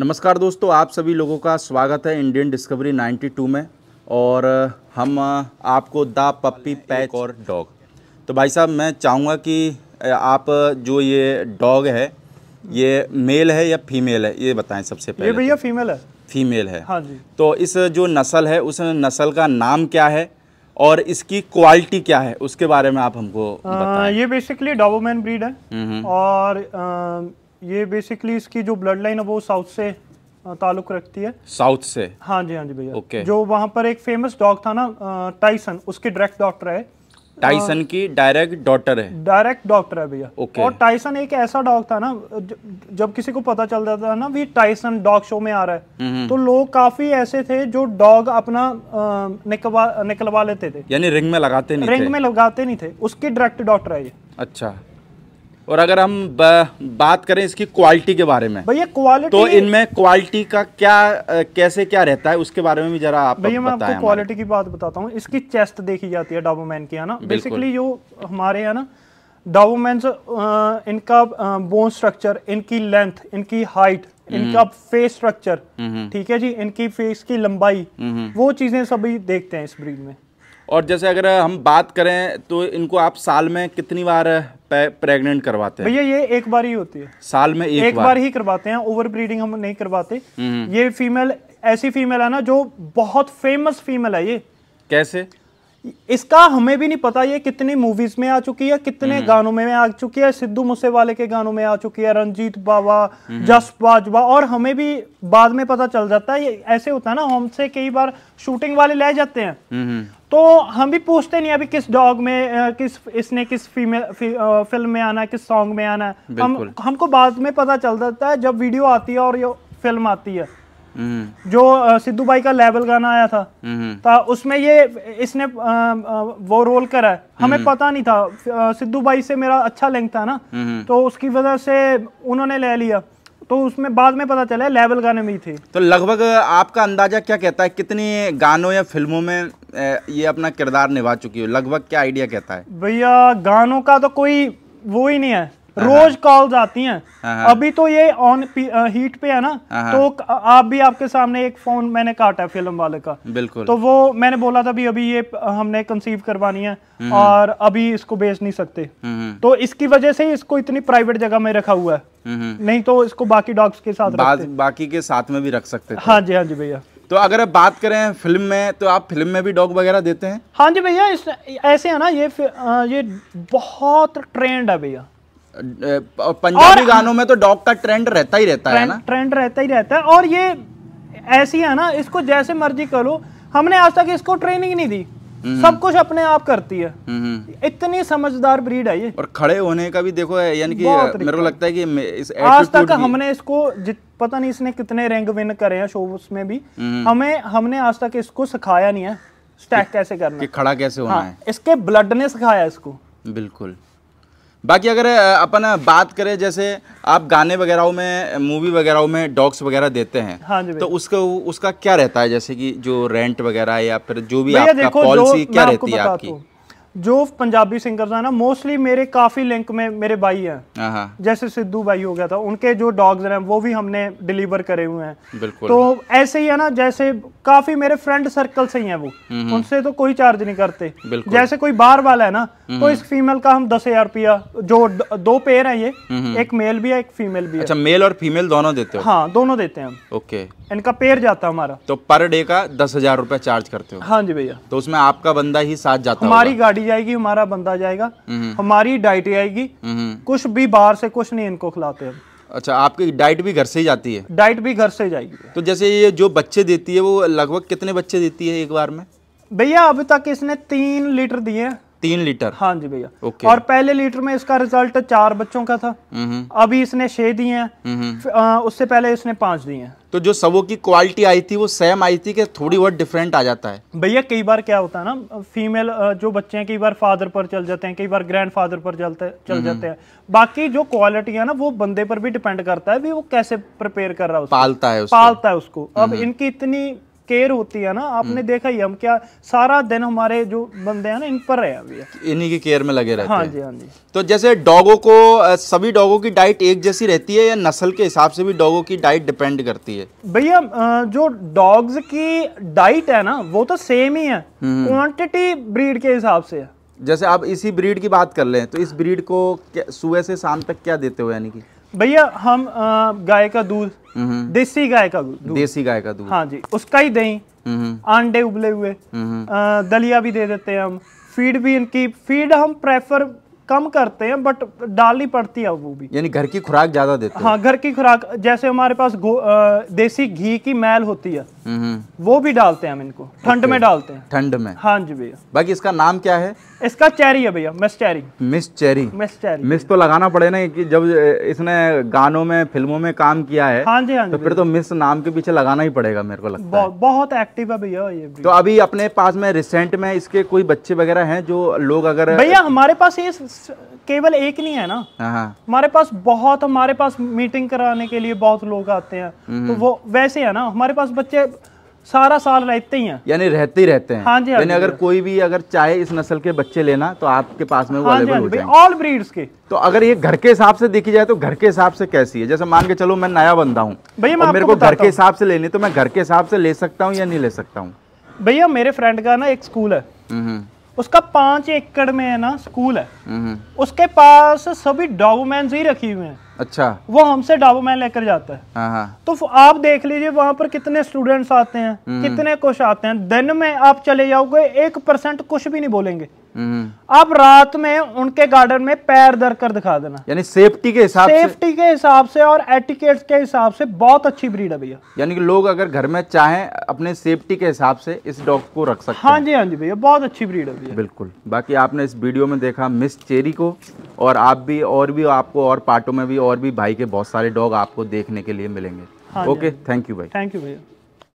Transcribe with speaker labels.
Speaker 1: नमस्कार दोस्तों आप सभी लोगों का स्वागत है इंडियन डिस्कवरी 92 में और हम आपको द पप्पी पैक और डॉग तो भाई साहब मैं चाहूँगा कि आप जो ये डॉग है ये मेल है या फीमेल है ये बताएं सबसे पहले ये भैया तो, फीमेल है फीमेल है हाँ जी तो इस जो नस्ल है उस नस्ल का नाम क्या है और इसकी क्वालिटी क्या है उसके बारे में आप हमको
Speaker 2: आ, ये बेसिकली डॉबोमैन ब्रीड है हम्म, हम्म। और आ, ये बेसिकली इसकी जो ब्लड लाइन है वो साउथ से ताल्लुक रखती है साउथ से हाँ जी हाँ जी भैया ओके जो वहाँ पर एक फेमस डॉग था ना टाइसन उसके डायरेक्ट डॉक्टर है
Speaker 1: टाइसन की डायरेक्ट डॉक्टर है
Speaker 2: डायरेक्ट डॉक्टर है भैया ओके और टाइसन एक ऐसा डॉग था ना जब किसी को पता चल जाता था ना भी टाइसन डॉग शो में आ रहा है हम्म, हम्म। तो लोग काफी ऐसे थे जो डॉग अपना निकलवा निकलवा लेते थे
Speaker 1: यानी रिंग में लगाते नहीं रिंग में
Speaker 2: लगाते नहीं थे उसके डायरेक्ट डॉक्टर है
Speaker 1: ये अच्छा और अगर हम बात करें इसकी क्वालिटी के बारे में भैया क्वालिटी तो इनमें क्वालिटी का क्या कैसे क्या रहता है उसके बारे में भी जरा आप भैया मैं आपको क्वालिटी
Speaker 2: की बात बताता हूँ इसकी चेस्ट देखी जाती है डाबोमैन की है ना बेसिकली जो हमारे है ना डाबोमैन इनका बोन स्ट्रक्चर इनकी लेंथ इनकी हाइट हम्म। इनका फेस स्ट्रक्चर हम्म। ठीक है जी इनकी फेस की लंबाई हम्म। वो चीजें सभी देखते हैं इस ब्रीड में
Speaker 1: और जैसे अगर हम बात करें तो इनको आप साल में कितनी बार प्रेग्नेंट करवाते हैं भैया
Speaker 2: ये एक बार ही होती है
Speaker 1: साल में एक, एक बार।, बार ही
Speaker 2: करवाते हैं ओवर ब्रीडिंग हम नहीं करवाते हम्म। ये फीमेल ऐसी फीमेल है ना जो बहुत फेमस फीमेल है ये कैसे इसका हमें भी नहीं पता ये कितनी मूवीज में आ चुकी है कितने हम्म। गानों में आ चुकी है सिद्धू मूसेवाले के गानों में आ चुकी है रंजीत बाबा हम्म। जस बाजवा और हमें भी बाद में पता चल जाता है ये ऐसे होता है ना हमसे कई बार शूटिंग वाले ले जाते हैं तो हम भी पूछते नहीं अभी किस डॉग में किस इसने किस फीमेल फी, फिल्म में आना किस सॉन्ग में आना हम हमको बाद में पता चल जाता है जब वीडियो आती है और ये फिल्म आती है हम्म। जो सिद्धू भाई का लेवल गाना आया था था हम्म। उसमें ये इसने वो रोल करा है हमें हम्म। पता नहीं था सिद्धू भाई से मेरा अच्छा लिंक था ना तो उसकी वजह से उन्होंने ले लिया तो उसमें बाद में पता चला लेवल गाने में ही थे
Speaker 1: तो लगभग आपका अंदाजा क्या कहता है कितने गानों या फिल्मों में ये अपना किरदार निभा चुकी हो लगभग क्या आइडिया कहता है
Speaker 2: भैया गानों का तो कोई वो ही नहीं है हाँ, हाँ। रोज कॉल्स आती हैं हाँ, अभी तो ये ऑन हीट पे है ना तो आप भी आपके सामने एक फोन मैंने काटा है फिल्म वाले का बिल्कुल तो वो मैंने बोला था भी अभी ये हमने कंसीव करवानी है हम्म, हम्म। और अभी इसको बेच नहीं सकते हम्म, तो इसकी वजह से इसको इतनी प्राइवेट जगह में रखा हुआ है नहीं तो इसको बाकी डॉग्स के
Speaker 1: साथ बाकी के साथ में भी रख सकते हाँ जी हाँ जी भैया तो अगर आप बात करें फिल्म में तो आप फिल्म में भी डॉग वगैरह देते हैं
Speaker 2: हाँ जी भैया इस ऐसे है ना ये ये बहुत
Speaker 1: ट्रेंड है भैया पंजाबी गानों में तो डॉग का ट्रेंड रहता ही रहता है ना
Speaker 2: ट्रेंड रहता ही रहता है और ये ऐसी है ना इसको जैसे मर्जी करो हमने आज तक इसको ट्रेनिंग नहीं दी हम्म। सब कुछ अपने आप करती है हम्म। इतनी समझदार ब्रीड है ये
Speaker 1: और खड़े होने का भी देखो यानी कि मेरे को लगता है कि इस आज तक हमने
Speaker 2: इसको पता नहीं इसने कितने रैंक विन करे हैं शो में भी हम्म। हमें हमने आज तक इसको सिखाया नहीं है
Speaker 1: स्टैक कैसे करना कि खड़ा कैसे होना हाँ, है
Speaker 2: इसके ब्लड ने सिखाया इसको
Speaker 1: बिल्कुल बाकी अगर अपन बात करें जैसे आप गाने वगैरह में मूवी वगैरह में डॉग्स वगैरह देते हैं हाँ जी तो उसका उसका क्या रहता है जैसे कि जो रेंट वगैरह या फिर जो भी आपका पॉलिसी क्या रहती है आपकी
Speaker 2: जो पंजाबी सिंगर्स है ना मोस्टली मेरे काफी लिंक में मेरे भाई
Speaker 1: हैं
Speaker 2: जैसे सिद्धू भाई हो गया था उनके जो डॉग्स हैं वो भी हमने डिलीवर करे हुए हैं तो ऐसे ही है ना जैसे काफी मेरे फ्रेंड सर्कल से ही हैं वो उनसे तो कोई चार्ज नहीं करते जैसे कोई बाहर वाला है ना तो इस फीमेल का हम दस हजार रुपया जो दो पेयर है ये एक मेल भी है एक फीमेल भी अच्छा
Speaker 1: मेल और फीमेल दोनों देते हैं
Speaker 2: हाँ दोनों देते हैं हम ओके इनका पेड़ जाता है हमारा
Speaker 1: तो पर डे का दस हजार रूपए चार्ज करते हो हाँ जी भैया तो उसमें आपका बंदा ही साथ जाता हमारी
Speaker 2: गाड़ी जाएगी हमारा बंदा जाएगा हम्म। हमारी डाइट आएगी हम्म। कुछ भी बाहर से कुछ नहीं इनको खिलाते हम
Speaker 1: अच्छा आपकी डाइट भी घर से ही जाती है
Speaker 2: डाइट भी घर से जाएगी
Speaker 1: तो जैसे ये जो बच्चे देती है वो लगभग कितने बच्चे देती है एक बार में
Speaker 2: भैया अभी तक इसने तीन लीटर दिए
Speaker 1: तीन लीटर हाँ जी भैया ओके और
Speaker 2: पहले लीटर में इसका रिजल्ट चार बच्चों का था हम्म। अभी इसने छह दिए
Speaker 1: हैं
Speaker 2: उससे पहले इसने पांच दिए हैं
Speaker 1: तो जो सबों की क्वालिटी आई थी वो सेम आई थी कि थोड़ी बहुत डिफरेंट आ जाता है
Speaker 2: भैया कई बार क्या होता है ना फीमेल जो बच्चे हैं कई बार फादर पर चल जाते हैं कई बार ग्रैंड फादर पर चलते चल हम्म। जाते हैं बाकी जो क्वालिटी है ना वो बंदे पर भी डिपेंड करता है भी वो कैसे प्रिपेयर कर रहा है पालता है उसको पालता
Speaker 1: है उसको अब हम्म। इनकी
Speaker 2: इतनी केयर होती है ना आपने हम्म। देखा ही हम क्या सारा दिन हमारे जो बंदे हैं ना इन पर रहे अभी
Speaker 1: इन्हीं की केयर में लगे रहते हाँ हैं हाँ जी हाँ जी तो जैसे डॉगों को सभी डॉगों की डाइट एक जैसी रहती है या नस्ल के हिसाब से भी डॉगों की डाइट डिपेंड करती है
Speaker 2: भैया जो डॉग्स की डाइट है ना वो तो सेम ही है क्वान्टिटी हम्म। ब्रीड के हिसाब से
Speaker 1: जैसे आप इसी ब्रीड की बात कर लें तो इस ब्रीड को सुबह से शाम तक क्या देते हो यानी कि
Speaker 2: भैया हम गाय का दूध हम्म। देसी गाय का दूध
Speaker 1: देसी गाय का दूध
Speaker 2: हाँ जी उसका ही दही हम्म। अंडे उबले हुए
Speaker 1: हम्म।
Speaker 2: दलिया भी दे देते हैं हम फीड भी इनकी फीड हम प्रेफर कम करते हैं बट डालनी पड़ती है वो भी
Speaker 1: यानी घर की खुराक ज्यादा देते हैं हाँ
Speaker 2: घर की खुराक जैसे हमारे पास देसी घी की मैल होती है हम्म, हम्म। वो भी डालते हैं हम इनको ठंड में डालते हैं ठंड में हाँ जी भैया बाकी इसका नाम क्या है इसका चेरी है भैया miss Cherry miss Cherry miss Cherry
Speaker 1: miss तो लगाना पड़े ना कि जब इसने गानों में फिल्मों में काम किया है हाँ जी हाँ जी तो फिर तो मिस नाम के पीछे लगाना ही पड़ेगा मेरे को लगता
Speaker 2: है बहुत एक्टिव है भैया ये
Speaker 1: तो अभी अपने पास में रिसेंट में इसके कोई बच्चे वगैरह हैं जो लोग अगर भैया
Speaker 2: हमारे पास ये केवल एक नहीं है ना हाँ, हाँ। हमारे पास बहुत हमारे पास मीटिंग कराने के लिए बहुत लोग आते हैं हम्म। तो वो वैसे है ना हमारे पास बच्चे सारा साल रहते ही हैं
Speaker 1: यानी रहते ही रहते हैं हाँ जी हाँ यानी अगर कोई भी अगर चाहे इस नस्ल के बच्चे लेना तो आपके पास में वो हाँ अवेलेबल हो ऑल ब्रीड्स के तो अगर ये घर के हिसाब से देखी जाए तो घर के हिसाब से कैसी है जैसे मान के चलो मैं नया बंदा हूँ भैया मेरे को घर के हिसाब से लेनी तो मैं घर के हिसाब से ले सकता हूँ या नहीं ले सकता हूँ भैया मेरे फ्रेंड का ना एक स्कूल है हम्म, हम्म। उसका पांच एकड़ में है ना स्कूल है हम्म।
Speaker 2: उसके पास सभी डॉक्यूमेंट ही रखी हुए हैं अच्छा वो हमसे डॉक्यूमेंट लेकर जाता है हाँ, हाँ। तो आप देख लीजिए वहाँ पर कितने स्टूडेंट्स आते हैं हम्म। कितने कुछ आते हैं दिन में आप चले जाओगे एक परसेंट कुछ भी नहीं बोलेंगे
Speaker 1: अब
Speaker 2: रात में उनके गार्डन में पैर दर कर दिखा देना
Speaker 1: यानी सेफ्टी के हिसाब सेफ्टी
Speaker 2: के हिसाब से और एटिकेट के हिसाब से बहुत अच्छी ब्रीड है भैया
Speaker 1: यानी कि लोग अगर घर में चाहें अपने सेफ्टी के हिसाब से इस डॉग को रख सकते हाँ जी हाँ जी भैया बहुत अच्छी ब्रीड है बिल्कुल बाकी आपने इस वीडियो में देखा मिस चेरी को और आप भी और भी आपको और पार्टो में भी और भी भाई के बहुत सारे डॉग आपको देखने के लिए मिलेंगे ओके थैंक यू भाई
Speaker 2: थैंक यू भैया